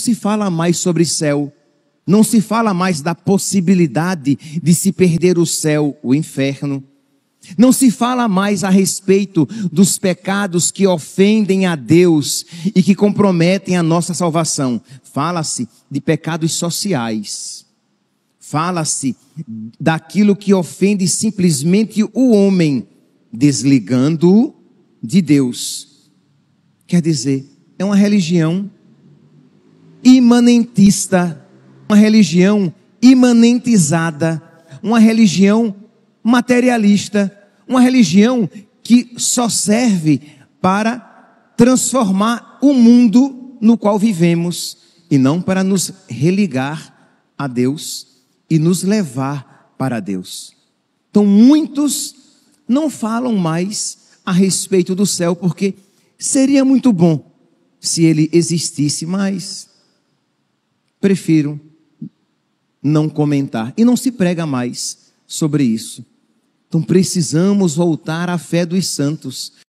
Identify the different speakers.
Speaker 1: se fala mais sobre céu, não se fala mais da possibilidade de se perder o céu, o inferno. Não se fala mais a respeito dos pecados que ofendem a Deus e que comprometem a nossa salvação. Fala-se de pecados sociais. Fala-se daquilo que ofende simplesmente o homem, desligando-o de Deus. Quer dizer, é uma religião imanentista, uma religião imanentizada, uma religião materialista, uma religião que só serve para transformar o mundo no qual vivemos e não para nos religar a Deus e nos levar para Deus. Então, muitos não falam mais a respeito do céu, porque seria muito bom se ele existisse, mais prefiro não comentar. E não se prega mais sobre isso. Então precisamos voltar à fé dos santos.